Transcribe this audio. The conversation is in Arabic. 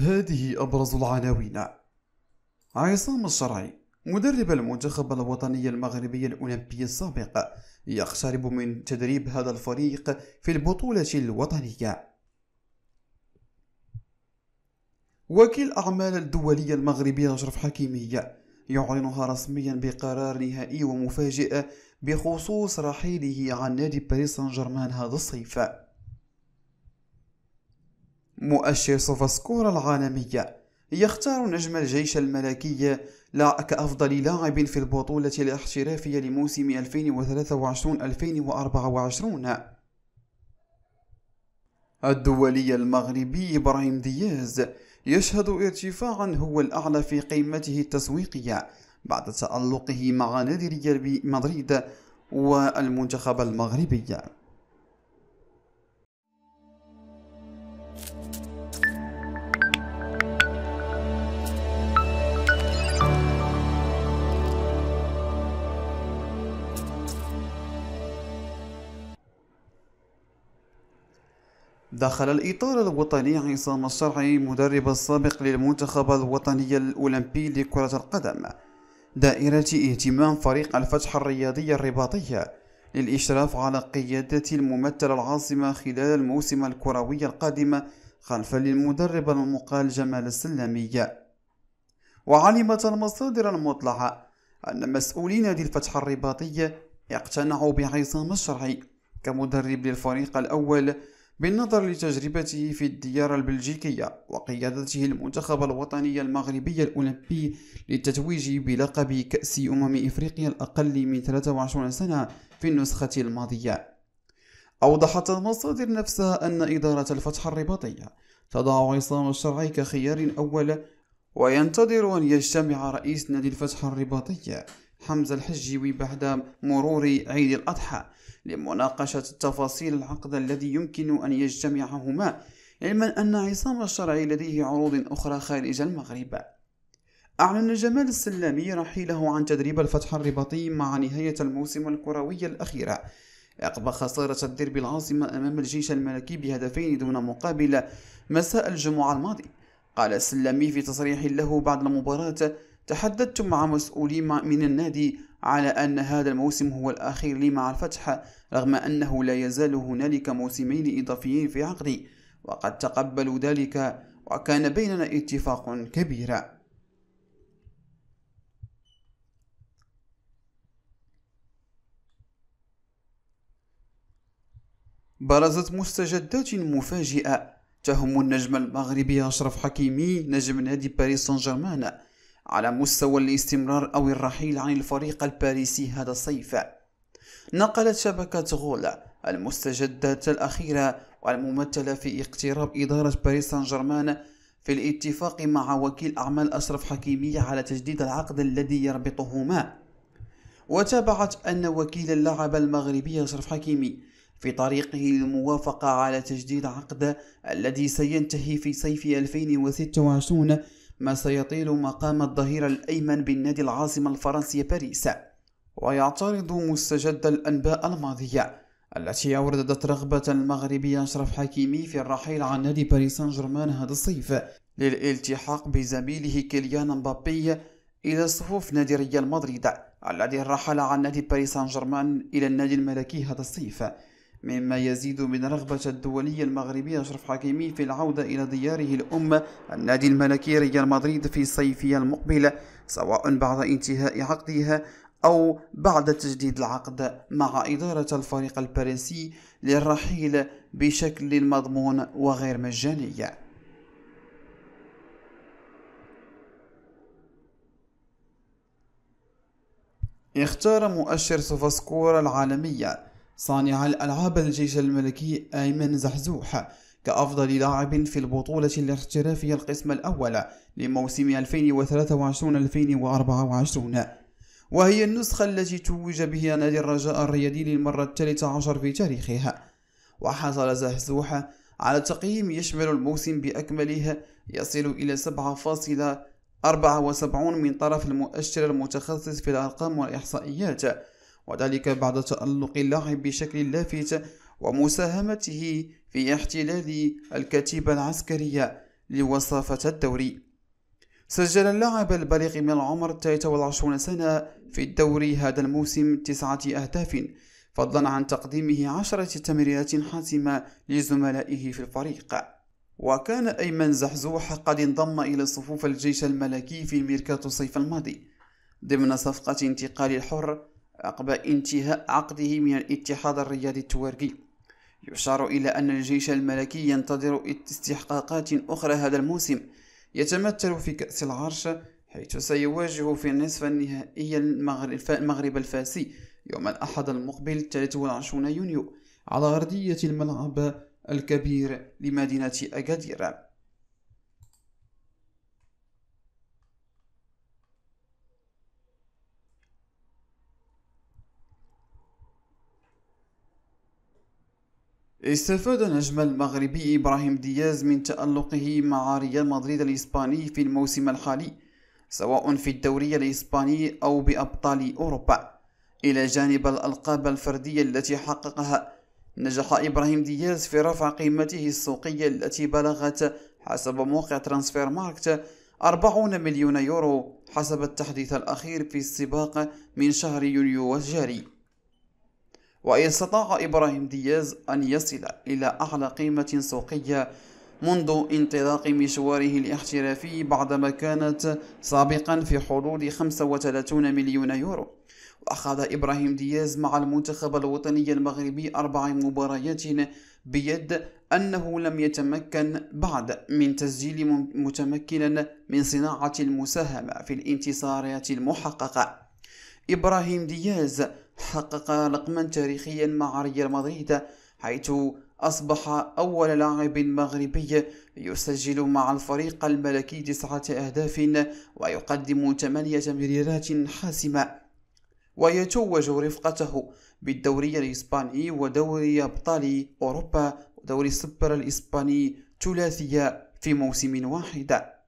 هذه أبرز العناوين عصام الشرعي مدرب المنتخب الوطني المغربي الأولمبي السابق يقترب من تدريب هذا الفريق في البطولة الوطنية وكيل أعمال الدولية المغربي أشرف حكيمي يعلنها رسميا بقرار نهائي ومفاجئ بخصوص رحيله عن نادي باريس سان جيرمان هذا الصيف مؤشر سوفاسكورا العالمية يختار نجم الجيش الملكي لا كأفضل لاعب في البطولة الاحترافية لموسم 2023-2024 الدولي المغربي إبراهيم دياز يشهد ارتفاعا هو الأعلى في قيمته التسويقية بعد تألقه مع نادي ريال مدريد والمنتخب المغربي دخل الإطار الوطني عصام الشرعي مدرب السابق للمنتخب الوطني الأولمبي لكرة القدم دائرة اهتمام فريق الفتح الرياضي الرباطية للإشراف على قيادة الممثل العاصمة خلال الموسم الكروي القادم خلفا للمدرب المقال جمال السلامي وعلمت المصادر المطلعة أن مسؤولي نادي الفتح الرباطي اقتنعوا بعصام الشرعي كمدرب للفريق الأول بالنظر لتجربته في الديار البلجيكية وقيادته المنتخب الوطني المغربي الأولمبي للتتويج بلقب كأس أمم إفريقيا الأقل من 23 سنة في النسخة الماضية أوضحت المصادر نفسها أن إدارة الفتح الرباطية تضع عصام الشرعي كخيار أول وينتظر أن يجتمع رئيس نادي الفتح الرباطية حمزة الحجي بعد مرور عيد الأضحى لمناقشة تفاصيل العقد الذي يمكن أن يجتمعهما علما أن عصام الشرعي لديه عروض أخرى خارج المغرب أعلن جمال السلامي رحيله عن تدريب الفتح الرباطي مع نهاية الموسم الكروي الأخيرة عقب خسارة الدرب العاصمة أمام الجيش الملكي بهدفين دون مقابل مساء الجمعة الماضي قال السلامي في تصريح له بعد المباراة تحدثت مع مسؤولي من النادي على أن هذا الموسم هو الأخير لي مع الفتح رغم أنه لا يزال هنالك موسمين إضافيين في عقدي وقد تقبلوا ذلك وكان بيننا اتفاق كبير برزت مستجدات مفاجئة تهم النجم المغربي أشرف حكيمي نجم نادي باريس سان جيرمان على مستوى الاستمرار أو الرحيل عن الفريق الباريسي هذا الصيف نقلت شبكة غول المستجدات الأخيرة والممثلة في اقتراب إدارة باريس سان جيرمان في الاتفاق مع وكيل أعمال أشرف حكيمي على تجديد العقد الذي يربطهما وتابعت أن وكيل اللعب المغربي أشرف حكيمي في طريقه للموافقة على تجديد عقد الذي سينتهي في صيف 2026 ما سيطيل مقام الظهير الأيمن بالنادي العاصمة الفرنسية باريس ويعترض مستجد الأنباء الماضية التي أوردت رغبة المغربي أشرف حكيمي في الرحيل عن نادي باريس سان جيرمان هذا الصيف للالتحاق بزميله كيليان مبابي إلى صفوف نادي ريال مدريد الذي رحل عن نادي باريس سان جيرمان إلى النادي الملكي هذا الصيف مما يزيد من رغبة الدولي المغربي أشرف حكيمي في العودة إلى دياره الأم النادي الملكي ريال مدريد في الصيفية المقبلة سواء بعد انتهاء عقدها أو بعد تجديد العقد مع إدارة الفريق الباريسي للرحيل بشكل مضمون وغير مجاني اختار مؤشر سوفاسكور العالمية صانع الألعاب الجيش الملكي أيمن زحزوح كأفضل لاعب في البطولة الاحترافية القسم الأول لموسم 2023-2024 وهي النسخة التي توج بها نادي الرجاء الرياضي للمرة الثالثة عشر في تاريخها وحصل زحزوح على تقييم يشمل الموسم بأكمله يصل إلى 7.74 من طرف المؤشر المتخصص في الأرقام والإحصائيات وذلك بعد تألق اللاعب بشكل لافت ومساهمته في احتلال الكتيبة العسكرية لوصافة الدوري سجل اللاعب البالغ من العمر 23 سنة في الدوري هذا الموسم تسعة أهداف فضلا عن تقديمه عشرة تمريرات حاسمة لزملائه في الفريق وكان أيمن زحزوح قد انضم إلى صفوف الجيش الملكي في ميركاتو الصيف الماضي ضمن صفقة انتقال الحر عقب انتهاء عقده من الاتحاد الرياضي التواركي يشار إلى أن الجيش الملكي ينتظر استحقاقات أخرى هذا الموسم يتمثل في كأس العرش حيث سيواجه في النصف النهائي المغرب الفاسي يوم الأحد المقبل 23 يونيو على أرضية الملعب الكبير لمدينة أكادير استفاد نجم المغربي إبراهيم دياز من تألقه مع ريال مدريد الإسباني في الموسم الحالي سواء في الدوري الإسباني أو بأبطال أوروبا إلى جانب الألقاب الفردية التي حققها نجح إبراهيم دياز في رفع قيمته السوقية التي بلغت حسب موقع ترانسفير ماركت 40 مليون يورو حسب التحديث الأخير في السباق من شهر يوليو الجاري وإن استطاع إبراهيم دياز أن يصل إلى أعلى قيمة سوقية منذ انطلاق مشواره الاحترافي بعدما كانت سابقا في حدود 35 مليون يورو وأخذ إبراهيم دياز مع المنتخب الوطني المغربي أربع مباريات بيد أنه لم يتمكن بعد من تسجيل متمكنا من صناعة المساهمة في الانتصارات المحققة إبراهيم دياز حقق رقما تاريخيا مع ريال مدريد حيث أصبح أول لاعب مغربي يسجل مع الفريق الملكي تسعة أهداف ويقدم ثمانية تمريرات حاسمة ويتوج رفقته بالدوري الإسباني ودوري أبطال أوروبا ودوري السوبر الإسباني ثلاثية في موسم واحد